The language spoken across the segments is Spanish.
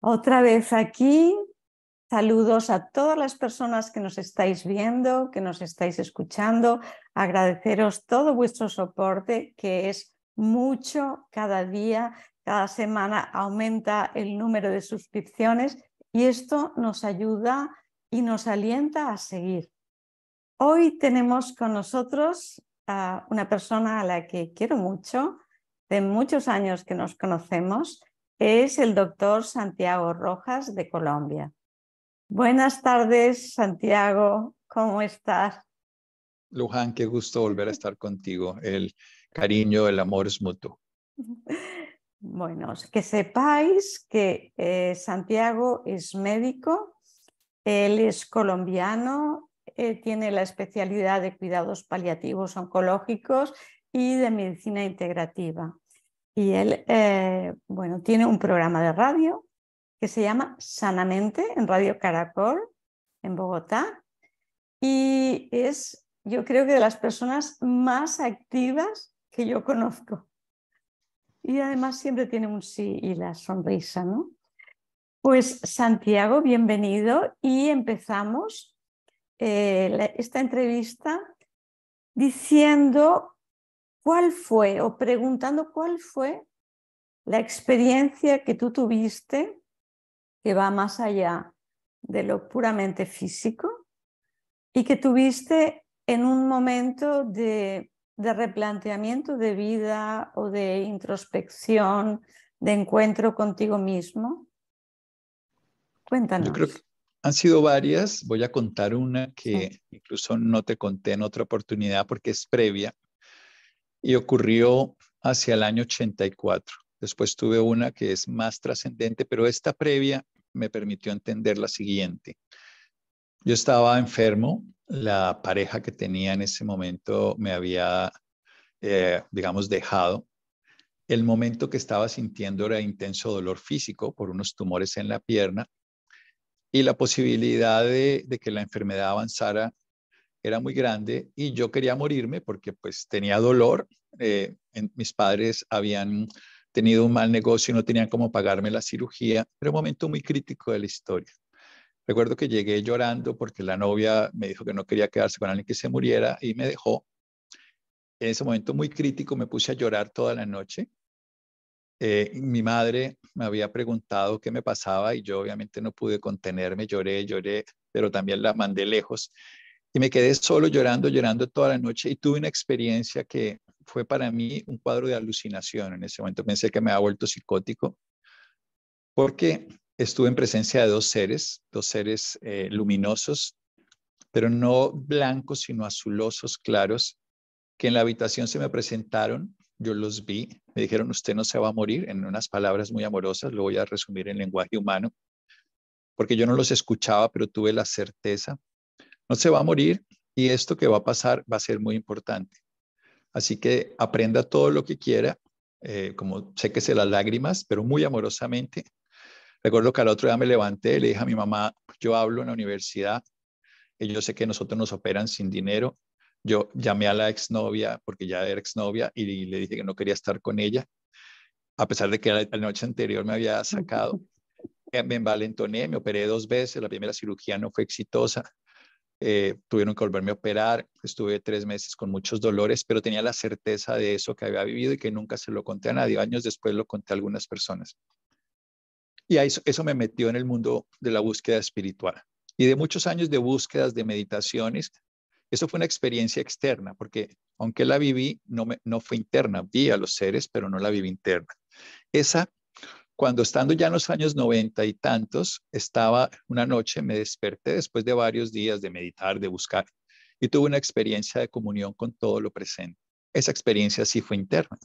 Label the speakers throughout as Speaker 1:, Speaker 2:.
Speaker 1: Otra vez aquí, saludos a todas las personas que nos estáis viendo, que nos estáis escuchando, agradeceros todo vuestro soporte, que es mucho cada día, cada semana aumenta el número de suscripciones y esto nos ayuda y nos alienta a seguir. Hoy tenemos con nosotros a una persona a la que quiero mucho, de muchos años que nos conocemos, es el doctor Santiago Rojas de Colombia. Buenas tardes, Santiago, ¿cómo estás?
Speaker 2: Luján, qué gusto volver a estar contigo. El cariño, el amor es mutuo.
Speaker 1: Bueno, que sepáis que eh, Santiago es médico, él es colombiano, tiene la especialidad de cuidados paliativos oncológicos y de medicina integrativa. Y él, eh, bueno, tiene un programa de radio que se llama Sanamente en Radio Caracol, en Bogotá. Y es, yo creo que de las personas más activas que yo conozco. Y además siempre tiene un sí y la sonrisa, ¿no? Pues Santiago, bienvenido y empezamos eh, esta entrevista diciendo cuál fue, o preguntando cuál fue la experiencia que tú tuviste que va más allá de lo puramente físico y que tuviste en un momento de, replanteamiento de vida o de introspección, de encuentro contigo mismo. Cuéntanos. Yo
Speaker 2: creo que han sido varias. Voy a contar una que incluso no te conté en otra oportunidad porque es previa y ocurrió hacia el año 84. Después tuve una que es más trascendente, pero esta previa me permitió entender la siguiente. Yo estaba enfermo, la pareja que tenía en ese momento me había, eh, digamos, dejado. El momento que estaba sintiendo era intenso dolor físico por unos tumores en la pierna y la posibilidad de que la enfermedad avanzara era muy grande y yo quería morirme porque pues tenía dolor. Eh, mis padres habían tenido un mal negocio y no tenían cómo pagarme la cirugía. Era un momento muy crítico de la historia. Recuerdo que llegué llorando porque la novia me dijo que no quería quedarse con alguien que se muriera y me dejó. En ese momento muy crítico me puse a llorar toda la noche. Eh, mi madre me había preguntado qué me pasaba y yo obviamente no pude contenerme, lloré, lloré, pero también la mandé lejos. Y me quedé solo llorando, llorando toda la noche y tuve una experiencia que fue para mí un cuadro de alucinación. En ese momento pensé que me había vuelto psicótico porque estuve en presencia de dos seres, dos seres eh, luminosos, pero no blancos, sino azulosos, claros, que en la habitación se me presentaron. Yo los vi, me dijeron, usted no se va a morir, en unas palabras muy amorosas, lo voy a resumir en lenguaje humano, porque yo no los escuchaba, pero tuve la certeza no se va a morir y esto que va a pasar va a ser muy importante. Así que aprenda todo lo que quiera, eh, Como sé que se las lágrimas, pero muy amorosamente. Recuerdo que al otro día me levanté, y le dije a mi mamá, yo hablo en la universidad, y yo sé que nosotros nos operan sin dinero. Yo llamé a la exnovia, porque ya era exnovia, y le dije que no quería estar con ella, a pesar de que la, noche anterior me había sacado. Eh, me envalentoné, me operé dos veces, la primera cirugía no fue exitosa, eh, tuvieron que volverme a operar, estuve tres meses con muchos dolores, pero tenía la certeza de eso que había vivido y que nunca se lo conté a nadie. Años después lo conté a algunas personas. Y eso, me metió en el mundo de la búsqueda espiritual y de muchos años de búsquedas, de meditaciones. Eso fue una experiencia externa, porque aunque la viví, no, me, no fue interna. Vi a los seres, pero no la viví interna. Esa cuando estando ya en los años noventa y tantos, estaba una noche, me desperté después de varios días de meditar, de buscar, y tuve una experiencia de comunión con todo lo presente. Esa experiencia sí fue interna.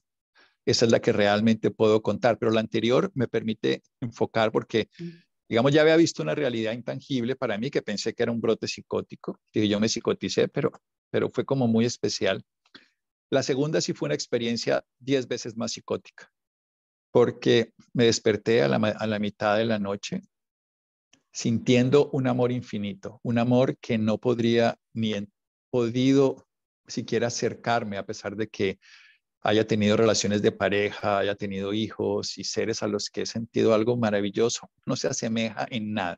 Speaker 2: Esa es la que realmente puedo contar, pero la anterior me permite enfocar porque, mm. digamos, ya había visto una realidad intangible para mí que pensé que era un brote psicótico, y yo me psicoticé, pero, pero fue como muy especial. La segunda sí fue una experiencia diez veces más psicótica porque me desperté a la, mitad de la noche sintiendo un amor infinito, un amor que no podría ni he podido siquiera acercarme a pesar de que haya tenido relaciones de pareja, haya tenido hijos y seres a los que he sentido algo maravilloso. No se asemeja en nada.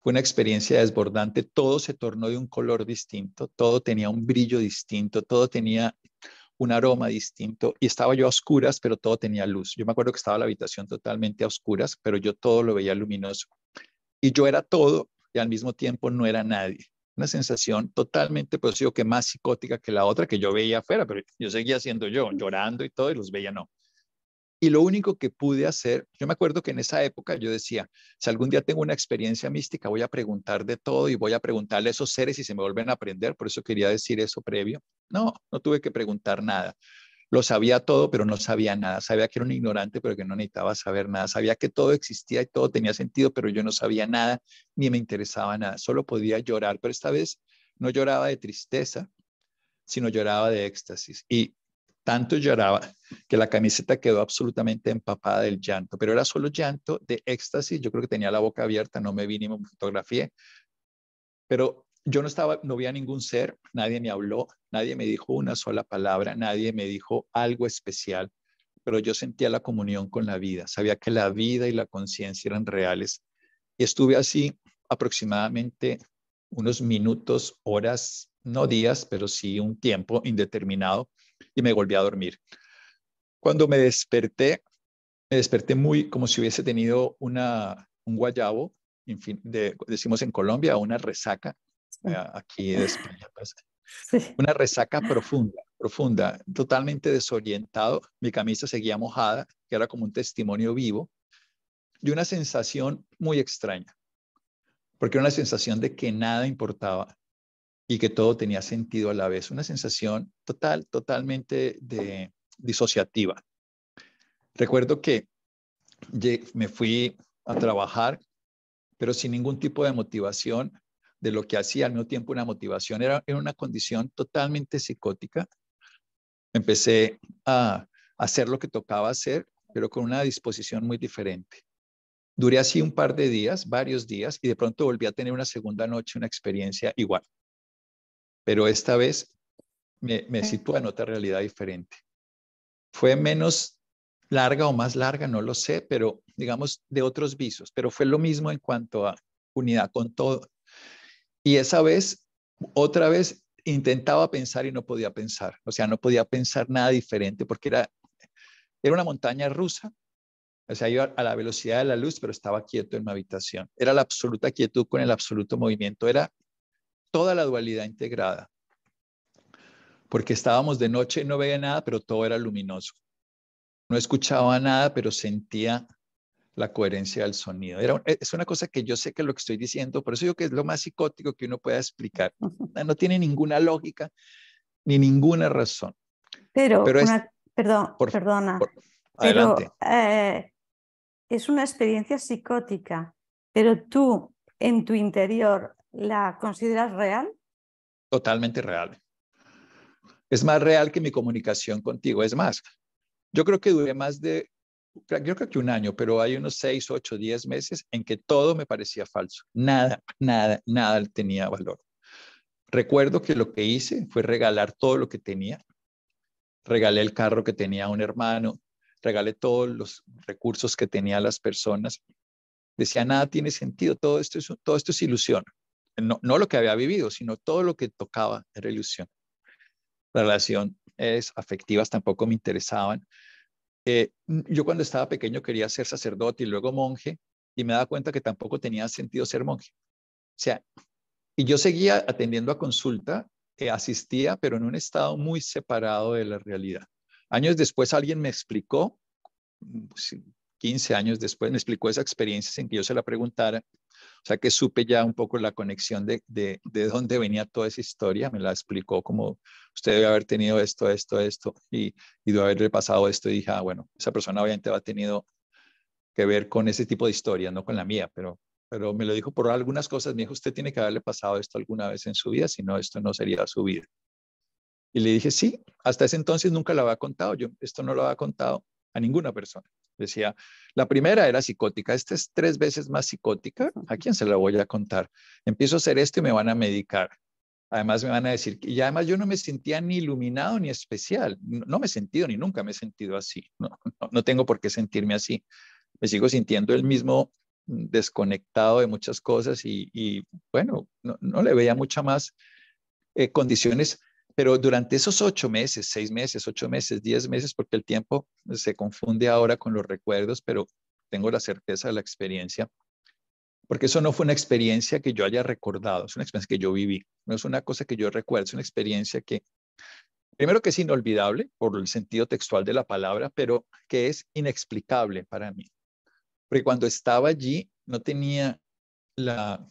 Speaker 2: Fue una experiencia desbordante, todo se tornó de un color distinto, todo tenía un brillo distinto, todo tenía un aroma distinto y estaba yo a oscuras, pero todo tenía luz. Yo me acuerdo que estaba la habitación totalmente a oscuras, pero yo todo lo veía luminoso. Y yo era todo y al mismo tiempo no era nadie. Una sensación totalmente, pues digo que más psicótica que la otra que yo veía afuera, pero yo seguía siendo yo, llorando y todo, y los veía no. Y lo único que pude hacer, yo me acuerdo que en esa época yo decía, si algún día tengo una experiencia mística, voy a preguntar de todo y voy a preguntarle a esos seres si se me vuelven a aprender, por eso quería decir eso previo. No, no tuve que preguntar nada. Lo sabía todo, pero no sabía nada. Sabía que era un ignorante, pero que no necesitaba saber nada. Sabía que todo existía y todo tenía sentido, pero yo no sabía nada ni me interesaba nada. Solo podía llorar, pero esta vez no lloraba de tristeza, sino lloraba de éxtasis. Y tanto lloraba que la camiseta quedó absolutamente empapada del llanto, pero era solo llanto de éxtasis. Yo creo que tenía la boca abierta, no me vi ni me fotografié, pero yo no estaba, no vi a ningún ser, nadie me habló, nadie me dijo una sola palabra, nadie me dijo algo especial, pero yo sentía la comunión con la vida, sabía que la vida y la conciencia eran reales. Y estuve así aproximadamente unos minutos, horas, no días, pero sí un tiempo indeterminado, y me volví a dormir. Cuando me desperté, me desperté muy como si hubiese tenido una, un guayabo, en fin, decimos en Colombia, una resaca, eh, aquí de España, pues. una resaca profunda, profunda, totalmente desorientado, mi camisa seguía mojada, que era como un testimonio vivo, y una sensación muy extraña, porque era una sensación de que nada importaba, y que todo tenía sentido a la vez. Una sensación total, totalmente de, disociativa. Recuerdo que me fui a trabajar, pero sin ningún tipo de motivación de lo que hacía, al mismo tiempo una motivación, era, era una condición totalmente psicótica. Empecé a hacer lo que tocaba hacer, pero con una disposición muy diferente. Duré así un par de días, varios días, y de pronto volví a tener una segunda noche, una experiencia igual pero esta vez me, me sitúa en otra realidad diferente. Fue menos larga o más larga, no lo sé, pero digamos de otros visos, pero fue lo mismo en cuanto a unidad con todo. Y esa vez, otra vez, intentaba pensar y no podía pensar, o sea, no podía pensar nada diferente porque era, era una montaña rusa, o sea, iba a la velocidad de la luz, pero estaba quieto en mi habitación. Era la absoluta quietud con el absoluto movimiento, era toda la dualidad integrada. Porque estábamos de noche, no veía nada, pero todo era luminoso. No escuchaba nada, pero sentía la coherencia del sonido. Era, es una cosa que yo sé que lo que estoy diciendo, por eso digo que es lo más psicótico que uno pueda explicar. No tiene ninguna lógica ni ninguna razón.
Speaker 1: Pero, perdón, perdona, eh, es una experiencia psicótica, pero tú en tu interior ¿la consideras real?
Speaker 2: Totalmente real. Es más real que mi comunicación contigo. Es más, yo creo que duré más de, yo creo que un año, pero hay unos seis, ocho, diez meses en que todo me parecía falso. Nada, nada, nada tenía valor. Recuerdo que lo que hice fue regalar todo lo que tenía. Regalé el carro que tenía a un hermano, regalé todos los recursos que tenía las personas. Decía, nada tiene sentido, todo esto es, todo esto es ilusión no, lo que había vivido, sino todo lo que tocaba era ilusión. es afectivas tampoco me interesaban. Eh, yo cuando estaba pequeño quería ser sacerdote y luego monje y me daba cuenta que tampoco tenía sentido ser monje. O sea, y yo seguía atendiendo a consulta, eh, asistía, pero en un estado muy separado de la realidad. Años después alguien me explicó, 15 mm, pues, años después, me explicó esa experiencia sin que yo se la preguntara o sea que supe ya un poco la conexión de, de, de dónde venía toda esa historia, me la explicó como usted debe haber tenido esto, esto, esto, y, y debe haberle pasado esto, y dije, ah, bueno, esa persona obviamente va a tenido que ver con ese tipo de historias, no con la mía, pero, pero me lo dijo por algunas cosas, me dijo, usted tiene que haberle pasado esto alguna vez en su vida, si no, esto no sería su vida. Y le dije, sí, hasta ese entonces nunca la había contado, yo esto no lo había contado a ninguna persona. Decía, la primera era psicótica, esta es tres veces más psicótica, ¿a quién se la voy a contar? Empiezo a hacer esto y me van a medicar. Además me van a decir, y además yo no me sentía ni iluminado ni especial, no, me he sentido ni nunca me he sentido así, no, tengo por qué sentirme así. Me sigo sintiendo el mismo mm, desconectado de muchas cosas y, bueno, no, le veía mucha más eh, condiciones pero durante esos ocho meses, seis meses, ocho meses, diez meses, porque el tiempo se confunde ahora con los recuerdos, pero tengo la certeza de la experiencia, porque eso no fue una experiencia que yo haya recordado, es una experiencia que yo viví, no es una cosa que yo recuerdo, es una experiencia que, primero que es inolvidable por el sentido textual de la palabra, pero que es inexplicable para mí, porque cuando estaba allí no tenía la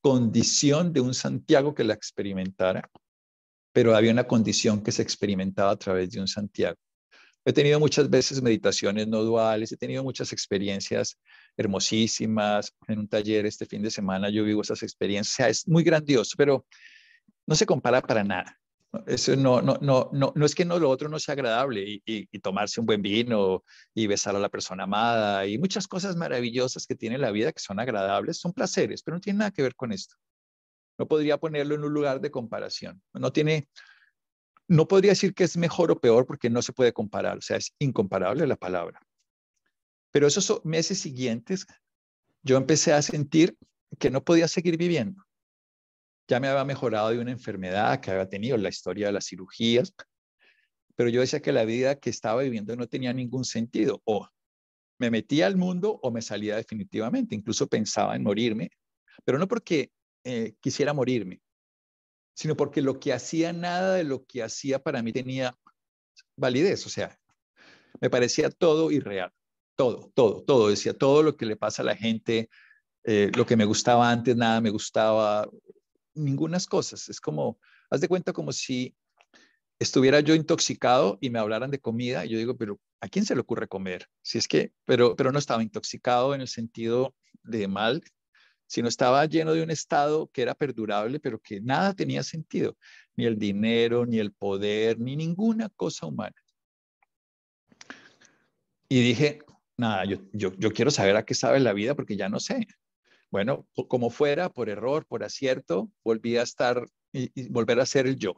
Speaker 2: condición de un Santiago que la experimentara, pero había una condición que se experimentaba a través de un Santiago. He tenido muchas veces meditaciones no duales, he tenido muchas experiencias hermosísimas. En un taller este fin de semana yo vivo esas experiencias. es muy grandioso, pero no se compara para nada. Eso no, no, no, no, no es que no, lo otro no sea agradable y, y tomarse un buen vino y besar a la persona amada y muchas cosas maravillosas que tiene la vida que son agradables, son placeres, pero no tiene nada que ver con esto. No podría ponerlo en un lugar de comparación. No tiene, no podría decir que es mejor o peor porque no se puede comparar, o sea, es incomparable la palabra. Pero esos meses siguientes, yo empecé a sentir que no podía seguir viviendo. Ya me había mejorado de una enfermedad que había tenido, la historia de las cirugías, pero yo decía que la vida que estaba viviendo no tenía ningún sentido. O me metía al mundo o me salía definitivamente. Incluso pensaba en morirme, pero no porque eh, quisiera morirme, sino porque lo que hacía, nada de lo que hacía para mí tenía validez, o sea, me parecía todo irreal, todo, todo, todo, decía todo lo que le pasa a la gente, eh, lo que me gustaba antes, nada me gustaba, ningunas cosas, es como, haz de cuenta como si estuviera yo intoxicado y me hablaran de comida, yo digo, pero ¿a quién se le ocurre comer? Si es que, pero, pero no estaba intoxicado en el sentido de mal, sino estaba lleno de un estado que era perdurable, pero que nada tenía sentido, ni el dinero, ni el poder, ni ninguna cosa humana. Y dije, nada, yo, quiero saber a qué sabe la vida porque ya no sé. Bueno, como fuera, por error, por acierto, volví a estar y, volver a ser el yo.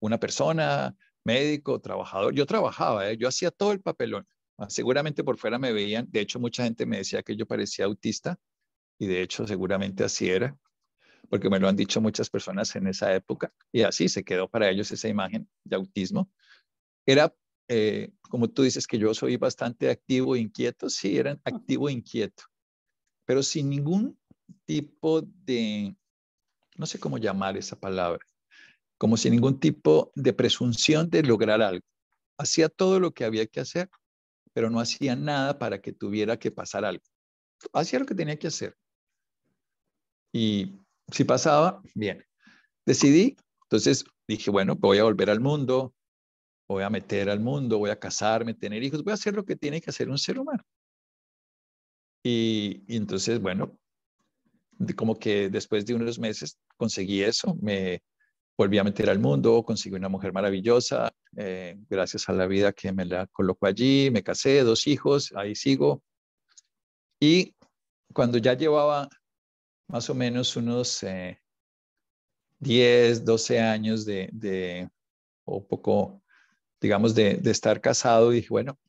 Speaker 2: Una persona, médico, trabajador. Yo trabajaba, ¿eh? yo hacía todo el papelón. Seguramente por fuera me veían, de hecho mucha gente me decía que yo parecía autista, y de hecho seguramente así era, porque me lo han dicho muchas personas en esa época, y así se quedó para ellos esa imagen de autismo. Era, eh, como tú dices, que yo soy bastante activo e inquieto, sí, eran activo e inquieto, pero sin ningún tipo de, no sé cómo llamar esa palabra, como sin ningún tipo de presunción de lograr algo. Hacía todo lo que había que hacer, pero no hacía nada para que tuviera que pasar algo. Hacía lo que tenía que hacer, y si pasaba, bien. Decidí, entonces dije, bueno, voy a volver al mundo, voy a meter al mundo, voy a casarme, tener hijos, voy a hacer lo que tiene que hacer un ser humano. Y, entonces, bueno, como que después de unos meses conseguí eso, me volví a meter al mundo, conseguí una mujer maravillosa, eh, gracias a la vida que me la colocó allí, me casé, dos hijos, ahí sigo. Y cuando ya llevaba más o menos unos eh, 10, 12 años de, o poco, digamos, de, estar casado, Y dije, bueno,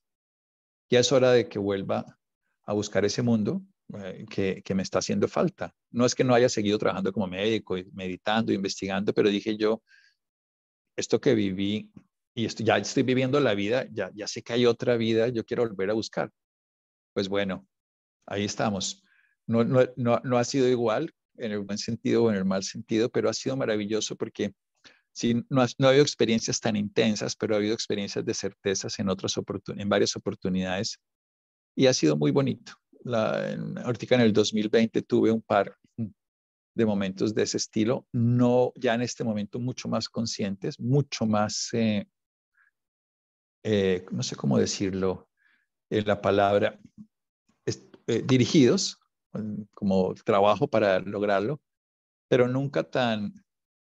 Speaker 2: ya es hora de que vuelva a buscar ese mundo eh, que, que, me está haciendo falta. No es que no haya seguido trabajando como médico, y meditando, investigando, pero dije yo, esto que viví y esto, ya estoy viviendo la vida, ya, ya sé que hay otra vida, yo quiero volver a buscar. Pues bueno, ahí estamos no, ha sido igual en el buen sentido o en el mal sentido, pero ha sido maravilloso porque no, ha, habido experiencias tan intensas, pero ha habido experiencias de certezas en, otras en varias oportunidades y ha sido muy bonito. La, en, ahorita en el 2020 tuve un par de momentos de ese estilo, no ya en este momento mucho más conscientes, mucho más, eh, eh, no sé cómo decirlo, eh, la palabra, dirigidos como trabajo para lograrlo, pero nunca tan,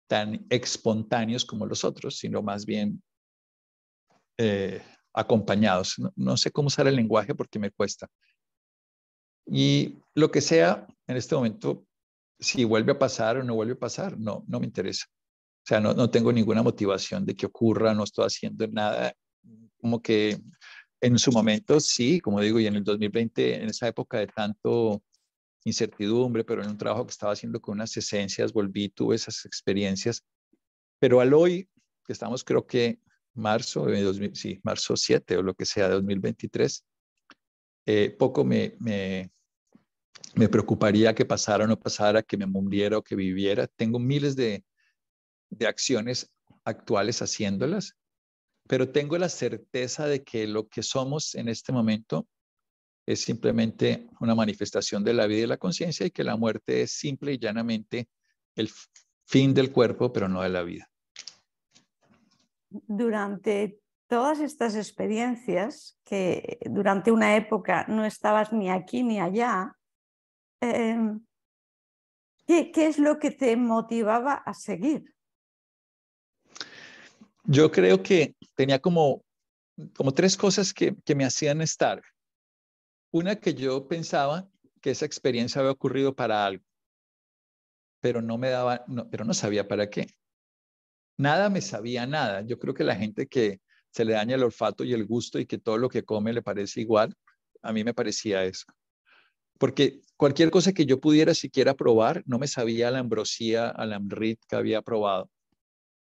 Speaker 2: tan espontáneos como los otros, sino más bien eh, acompañados. No, sé cómo usar el lenguaje porque me cuesta. Y lo que sea, en este momento, si vuelve a pasar o no vuelve a pasar, no, no me interesa. O sea, no, no tengo ninguna motivación de que ocurra, no estoy haciendo nada. Como que en su momento, sí, como digo, y en el 2020, en esa época de tanto incertidumbre, pero en un trabajo que estaba haciendo con unas esencias, volví, tuve esas experiencias. Pero al hoy, que estamos creo que marzo, sí, marzo 7 o lo que sea de 2023, eh, poco me, me, preocuparía que pasara o no pasara, que me muriera o que viviera. Tengo miles de, de acciones actuales haciéndolas, pero tengo la certeza de que lo que somos en este momento es simplemente una manifestación de la vida y la conciencia y que la muerte es simple y llanamente el fin del cuerpo, pero no de la vida.
Speaker 1: Durante todas estas experiencias, que durante una época no estabas ni aquí ni allá, em, ¿qué, es lo que te motivaba a seguir?
Speaker 2: Yo creo que tenía como como tres cosas que, que, me hacían estar. Una que yo pensaba que esa experiencia había ocurrido para algo, pero no me daba, no, pero no sabía para qué. Nada me sabía nada. Yo creo que la gente que se le daña el olfato y el gusto y que todo lo que come le parece igual, a mí me parecía eso. Porque cualquier cosa que yo pudiera siquiera probar, no me sabía la ambrosía, la amrit que había probado.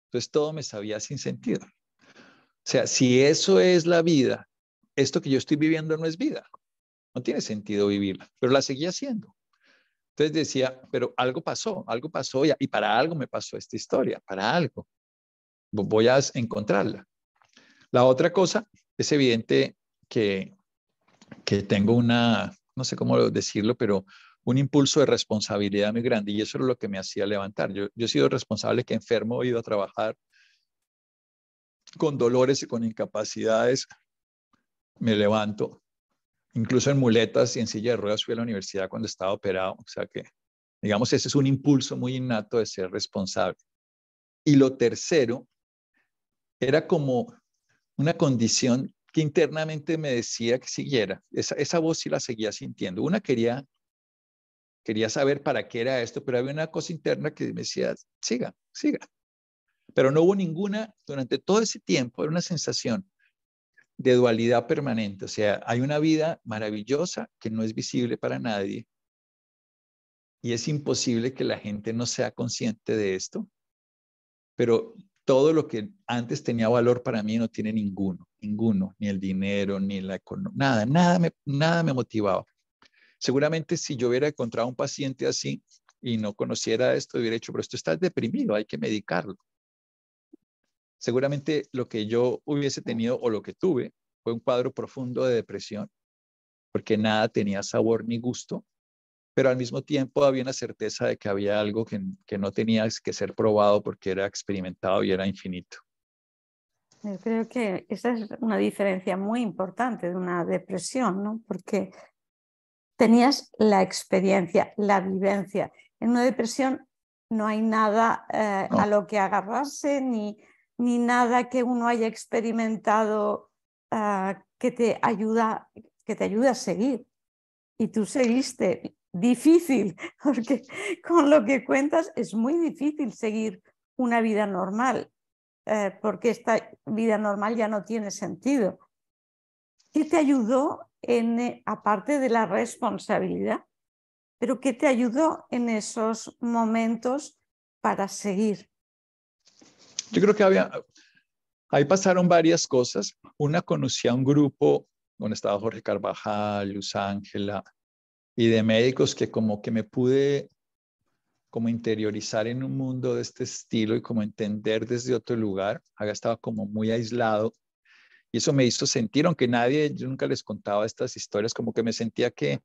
Speaker 2: Entonces todo me sabía sin sentido. O sea, si eso es la vida, esto que yo estoy viviendo no es vida. No tiene sentido vivirla, pero la seguía haciendo. Entonces decía, pero algo pasó, algo pasó ya, y para algo me pasó esta historia, para algo. Voy a encontrarla. La otra cosa, es evidente que, que tengo una, no sé cómo decirlo, pero un impulso de responsabilidad muy grande y eso es lo que me hacía levantar. Yo, yo he sido responsable que enfermo he ido a trabajar con dolores y con incapacidades. Me levanto, Incluso en muletas y en silla de ruedas fui a la universidad cuando estaba operado. O sea que, digamos, ese es un impulso muy innato de ser responsable. Y lo tercero era como una condición que internamente me decía que siguiera. Esa, voz sí la seguía sintiendo. Una quería, quería saber para qué era esto, pero había una cosa interna que me decía, siga, siga. Pero no hubo ninguna, durante todo ese tiempo, era una sensación de dualidad permanente. O sea, hay una vida maravillosa que no es visible para nadie y es imposible que la gente no sea consciente de esto, pero todo lo que antes tenía valor para mí no tiene ninguno, ninguno, ni el dinero, ni la economía, nada, nada me, nada me motivaba. Seguramente si yo hubiera encontrado un paciente así y no conociera esto, hubiera dicho, pero esto está deprimido, hay que medicarlo. Seguramente lo que yo hubiese tenido o lo que tuve fue un cuadro profundo de depresión, porque nada tenía sabor ni gusto, pero al mismo tiempo había una certeza de que había algo que, no tenía que ser probado porque era experimentado y era infinito.
Speaker 1: creo que esa es una diferencia muy importante de una depresión, ¿no? Porque tenías la experiencia, la vivencia. En una depresión no hay nada eh, a lo que agarrarse ni ni nada que uno haya experimentado ah, que, te ayuda, que te ayuda a seguir. Y tú seguiste. Difícil, porque con lo que cuentas es muy difícil seguir una vida normal, eh, porque esta vida normal ya no tiene sentido. ¿Qué te ayudó, en, eh, aparte de la responsabilidad, pero qué te ayudó en esos momentos para seguir?
Speaker 2: Yo creo que había, ahí pasaron varias cosas. Una conocía un grupo donde estaba Jorge Carvajal, Luz Ángela, y de médicos que como que me pude como interiorizar en un mundo de este estilo y como entender desde otro lugar. Había estaba como muy aislado y eso me hizo sentir, aunque nadie, yo nunca les contaba estas historias, como que me sentía que,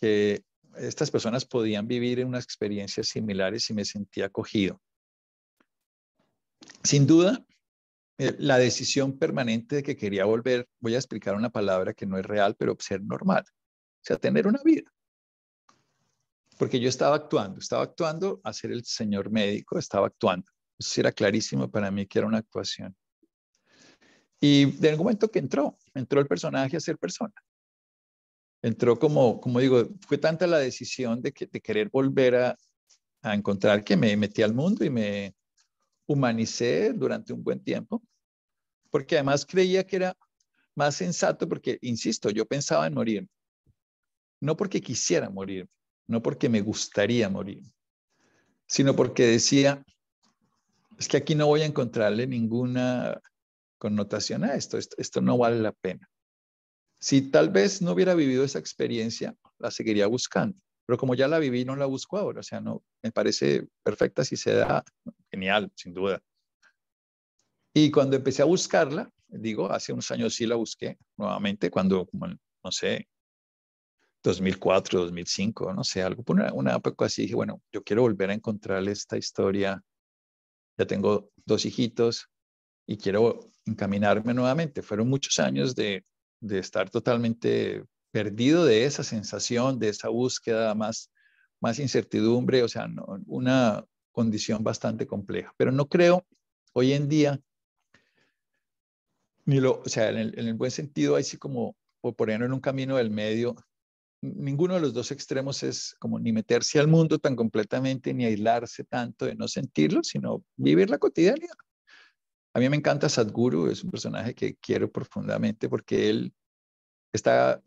Speaker 2: que estas personas podían vivir en unas experiencias similares y me sentía acogido. Sin duda, eh, la decisión permanente de que quería volver, voy a explicar una palabra que no es real, pero ser normal, o sea, tener una vida. Porque yo estaba actuando, estaba actuando a ser el señor médico, estaba actuando. Eso era clarísimo para mí que era una actuación. Y de algún momento que entró, entró el personaje a ser persona. Entró como, como digo, fue tanta la decisión de, que, querer volver a encontrar que me metí al mundo y me, humanicé durante un buen tiempo, porque además creía que era más sensato, porque, insisto, yo pensaba en morir, no porque quisiera morir, no porque me gustaría morir, sino porque decía, es que aquí no voy a encontrarle ninguna connotación a esto, esto, no vale la pena. Si tal vez no hubiera vivido esa experiencia, la seguiría buscando pero como ya la viví, no la busco ahora. O sea, no, me parece perfecta si se da, sin duda. Y cuando empecé a buscarla, digo, hace unos años sí la busqué nuevamente, cuando, no sé, 2004, 2005, no sé, algo, una, una época así, dije, bueno, yo quiero volver a encontrar esta historia, ya tengo dos hijitos y quiero encaminarme nuevamente. Fueron muchos años de, de estar totalmente perdido de esa sensación, de esa búsqueda, más, más incertidumbre, o sea, una, condición bastante compleja. Pero no creo hoy en día, ni lo, o sea, en el, buen sentido, hay sí como, por ejemplo, en un camino del medio, ninguno de los dos extremos es como ni meterse al mundo tan completamente, ni aislarse tanto de no sentirlo, sino vivir la cotidianidad. A mí me encanta Sadhguru, es un personaje que quiero profundamente porque él está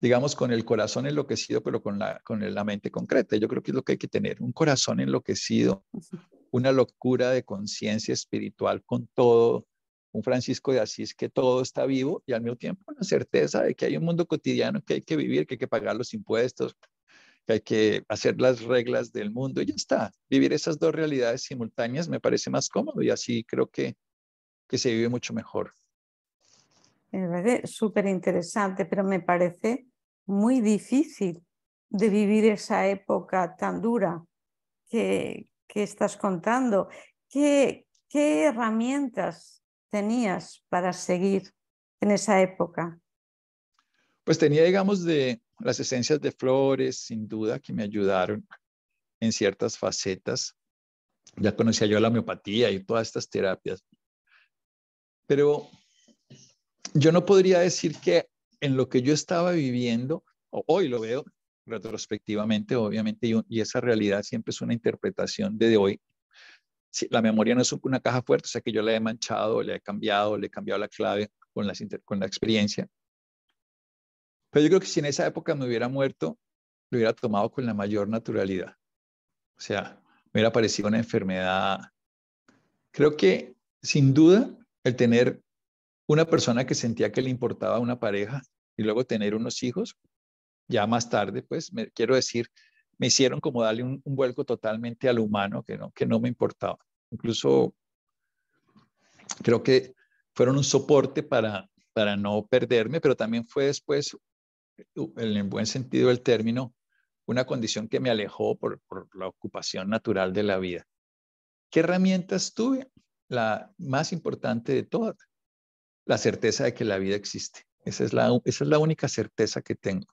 Speaker 2: digamos, con el corazón enloquecido, pero con la, con la mente concreta. Yo creo que es lo que hay que tener, un corazón enloquecido, una locura de conciencia espiritual con todo, un Francisco de Asís que todo está vivo y al mismo tiempo una certeza de que hay un mundo cotidiano que hay que vivir, que hay que pagar los impuestos, que hay que hacer las reglas del mundo y ya está. Vivir esas dos realidades simultáneas me parece más cómodo y así creo que, que se vive mucho mejor.
Speaker 1: Me súper interesante, pero me parece muy difícil de vivir esa época tan dura que, que estás contando. ¿Qué, ¿Qué herramientas tenías para seguir en esa época?
Speaker 2: Pues tenía, digamos, de las esencias de flores, sin duda, que me ayudaron en ciertas facetas. Ya conocía yo la homeopatía y todas estas terapias. Pero yo no podría decir que en lo que yo estaba viviendo, hoy lo veo retrospectivamente, obviamente, y, esa realidad siempre es una interpretación de, hoy. Si la memoria no es una caja fuerte, o sea que yo la he manchado, le he cambiado, le he cambiado la clave con, con la experiencia. Pero yo creo que si en esa época me hubiera muerto, lo hubiera tomado con la mayor naturalidad. O sea, me hubiera parecido una enfermedad. Creo que sin duda el tener una persona que sentía que le importaba una pareja y luego tener unos hijos, ya más tarde, pues, me, quiero decir, me hicieron como darle un, vuelco totalmente al humano que no, que no me importaba. Incluso creo que fueron un soporte para, para no perderme, pero también fue después, en buen sentido del término, una condición que me alejó por, por la ocupación natural de la vida. ¿Qué herramientas tuve? La más importante de todas, la certeza de que la vida existe. Esa es la, es la única certeza que tengo.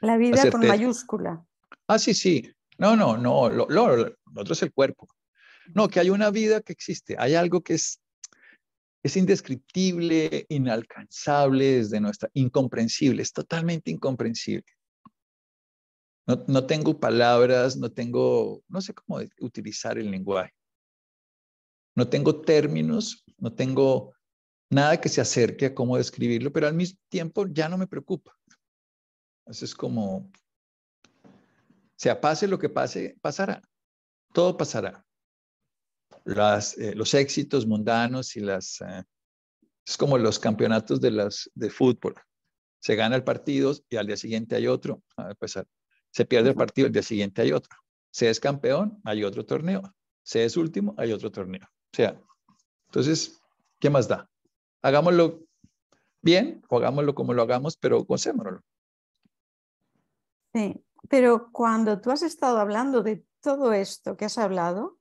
Speaker 1: La vida con mayúscula.
Speaker 2: Ah, sí, sí. No, no, no. Lo, otro es el cuerpo. No, que hay una vida que existe. Hay algo que es, es indescriptible, inalcanzable desde nuestra, incomprensible, es totalmente incomprensible. No, no tengo palabras, no tengo, no sé cómo utilizar el lenguaje. No tengo términos, no tengo Nada que se acerque a cómo describirlo, pero al mismo tiempo ya no me preocupa. Eso es como, sea, pase lo que pase, pasará. Todo pasará. Eh, los éxitos mundanos y las... Eh, es como los campeonatos de, las, de fútbol. Se gana el partido y al día siguiente hay otro. se pierde el partido, al día siguiente hay otro. Se es campeón, hay otro torneo. Se es último, hay otro torneo. O sea, entonces, ¿qué más da? Hagámoslo bien o hagámoslo como lo hagamos, pero consémonos.
Speaker 1: Sí, pero cuando tú has estado hablando de todo esto que has hablado,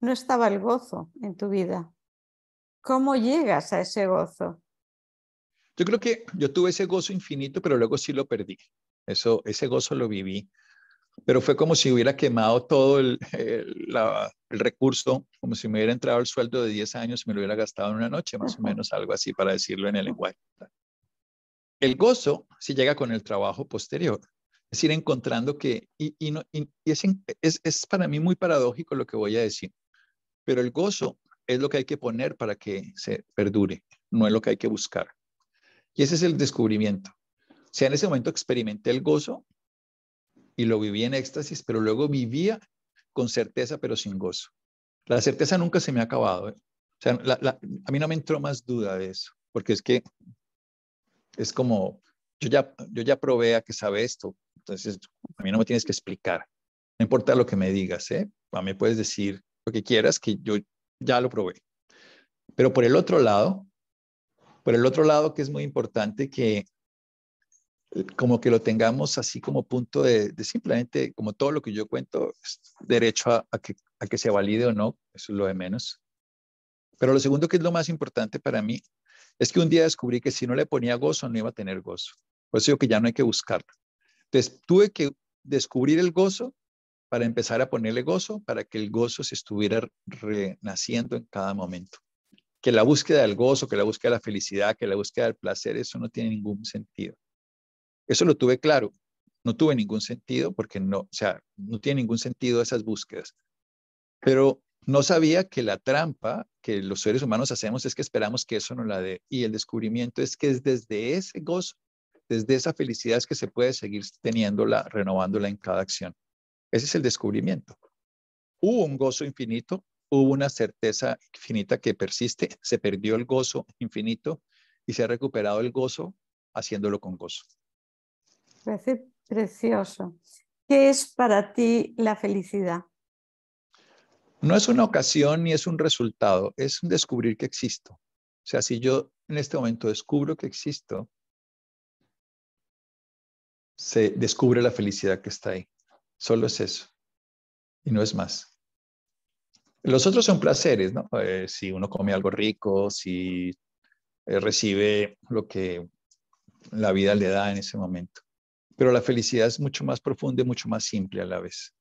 Speaker 1: no estaba el gozo en tu vida. ¿Cómo llegas a ese gozo?
Speaker 2: Yo creo que yo tuve ese gozo infinito, pero luego sí lo perdí. Eso, ese gozo lo viví pero fue como si hubiera quemado todo el, recurso, como si me hubiera entrado el sueldo de 10 años y me lo hubiera gastado en una noche, más o menos algo así para decirlo en el lenguaje. El gozo si llega con el trabajo posterior, es ir encontrando que, y, es, es para mí muy paradójico lo que voy a decir, pero el gozo es lo que hay que poner para que se perdure, no es lo que hay que buscar. Y ese es el descubrimiento. O sea, en ese momento experimenté el gozo, y lo vivía en éxtasis, pero luego vivía con certeza, pero sin gozo. La certeza nunca se me ha acabado. ¿eh? O sea, a mí no me entró más duda de eso, porque es que es como, yo ya, yo ya probé a que sabe esto, entonces a mí no me tienes que explicar. No importa lo que me digas, ¿eh? A mí puedes decir lo que quieras, que yo ya lo probé. Pero por el otro lado, por el otro lado que es muy importante que eh, como que lo tengamos así como punto de, simplemente, como todo lo que yo cuento, derecho a, que, a que se valide o no, eso es lo de menos. Pero lo segundo que es lo más importante para mí es que un día descubrí que si no le ponía gozo, no iba a tener gozo. Por eso digo que ya no hay que buscarlo. Entonces tuve que descubrir el gozo para empezar a ponerle gozo, para que el gozo se estuviera renaciendo en cada momento. Que la búsqueda del gozo, que la búsqueda de la felicidad, que la búsqueda del placer, eso no tiene ningún sentido. Eso lo tuve claro. No tuve ningún sentido porque no, o sea, no tiene ningún sentido esas búsquedas. Pero no sabía que la trampa que los seres humanos hacemos es que esperamos que eso no la dé. Y el descubrimiento es que es desde ese gozo, desde esa felicidad es que se puede seguir teniéndola, renovándola en cada acción. Ese es el descubrimiento. Hubo un gozo infinito, hubo una certeza infinita que persiste, se perdió el gozo infinito y se ha recuperado el gozo haciéndolo con gozo.
Speaker 1: Parece precioso. ¿Qué es para ti la felicidad?
Speaker 2: No es una ocasión ni es un resultado, es descubrir que existo. O sea, si yo en este momento descubro que existo, se descubre la felicidad que está ahí. Solo es eso. Y no es más. Los otros son placeres, ¿no? Eh, si uno come algo rico, si eh, recibe lo que la vida le da en ese momento pero la felicidad es mucho más profunda y mucho más simple a la vez.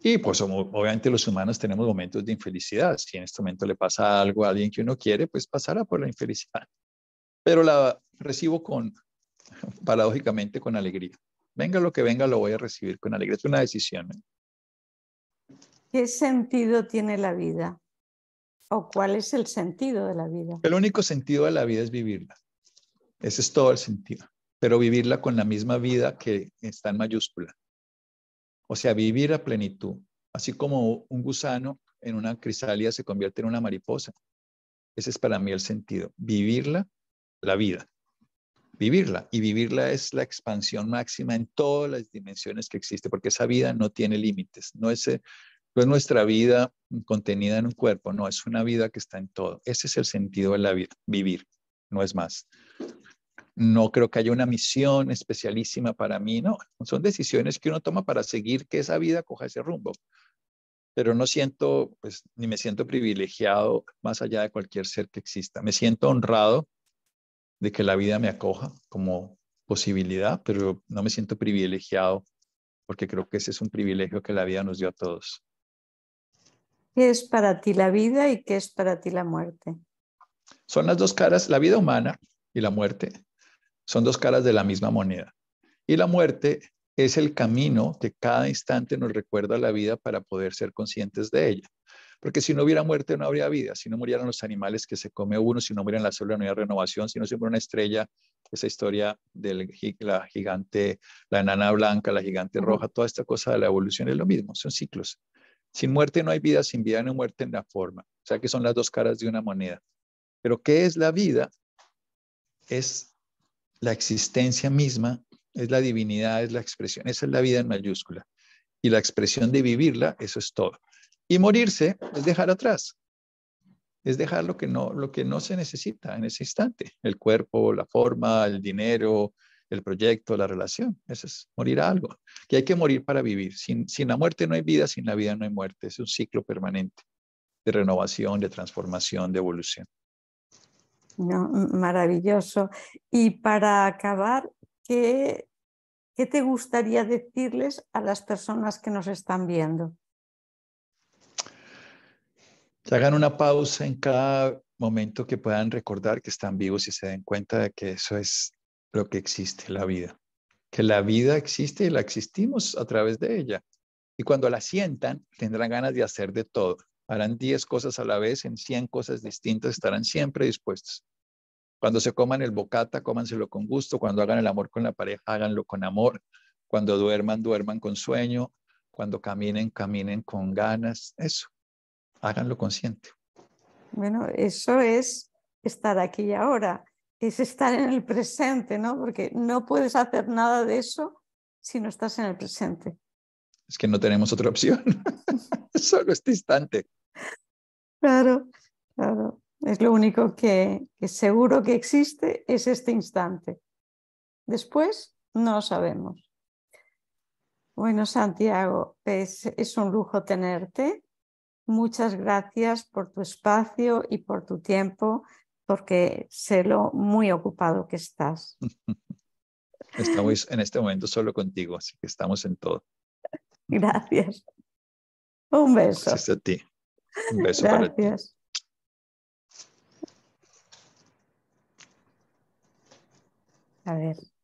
Speaker 2: Y pues obviamente los humanos tenemos momentos de infelicidad. Si en este momento le pasa algo a alguien que uno quiere, pues pasará por la infelicidad. Pero la recibo con, paradójicamente, con alegría. Venga lo que venga, lo voy a recibir con alegría. Es una decisión. ¿eh?
Speaker 1: ¿Qué sentido tiene la vida? ¿O cuál es el sentido de la vida?
Speaker 2: El único sentido de la vida es vivirla. Ese es todo el sentido pero vivirla con la misma vida que está en mayúscula. O sea, vivir a plenitud, así como un gusano en una crisálida se convierte en una mariposa. Ese es para mí el sentido, vivirla, la vida. Vivirla y vivirla es la expansión máxima en todas las dimensiones que existe, porque esa vida no tiene límites, no es, eh, no es nuestra vida contenida en un cuerpo, no, es una vida que está en todo. Ese es el sentido de la vida, vivir, no es más no creo que haya una misión especialísima para mí, no, son decisiones que uno toma para seguir que esa vida coja ese rumbo, pero no siento, pues ni me siento privilegiado más allá de cualquier ser que exista, me siento honrado de que la vida me acoja como posibilidad, pero no me siento privilegiado porque creo que ese es un privilegio que la vida nos dio a todos.
Speaker 1: ¿Qué es para ti la vida y qué es para ti la muerte?
Speaker 2: Son las dos caras, la vida humana y la muerte son dos caras de la misma moneda. Y la muerte es el camino que cada instante nos recuerda la vida para poder ser conscientes de ella. Porque si no hubiera muerte, no habría vida. Si no murieran los animales que se come uno, si no murieran las células, no habría renovación. Si no se una estrella, esa historia de la gigante, la enana blanca, la gigante roja, toda esta cosa de la evolución es lo mismo, son ciclos. Sin muerte no hay vida, sin vida no hay muerte en la forma. O sea que son las dos caras de una moneda. Pero ¿qué es la vida? Es la existencia misma es la divinidad, es la expresión, esa es la vida en mayúscula. Y la expresión de vivirla, eso es todo. Y morirse es dejar atrás, es dejar lo que no, lo que no se necesita en ese instante, el cuerpo, la forma, el dinero, el proyecto, la relación. Eso es morir a algo, que hay que morir para vivir. Sin, sin la muerte no hay vida, sin la vida no hay muerte. Es un ciclo permanente de renovación, de transformación, de evolución
Speaker 1: maravilloso. Y para acabar, ¿qué, ¿qué te gustaría decirles a las personas que nos están viendo?
Speaker 2: Que hagan una pausa en cada momento que puedan recordar que están vivos y se den cuenta de que eso es lo que existe, la vida. Que la vida existe y la existimos a través de ella. Y cuando la sientan, tendrán ganas de hacer de todo harán 10 cosas a la vez, en 100 cosas distintas, estarán siempre dispuestos. Cuando se coman el bocata, cómanselo con gusto. Cuando hagan el amor con la pareja, háganlo con amor. Cuando duerman, duerman con sueño. Cuando caminen, caminen con ganas. Eso, háganlo consciente.
Speaker 1: Bueno, eso es estar aquí y ahora, es estar en el presente, ¿no? Porque no puedes hacer nada de eso si no estás en el presente.
Speaker 2: Es que no tenemos otra opción, solo este instante.
Speaker 1: Claro, claro. Es lo único que, seguro que existe es este instante. Después no sabemos. Bueno, Santiago, es, es un lujo tenerte. Muchas gracias por tu espacio y por tu tiempo, porque sé lo muy ocupado que estás.
Speaker 2: Estamos en este momento solo contigo, así que estamos en todo.
Speaker 1: Gracias. Un beso. Gracias a ti. Un Gracias. A ver.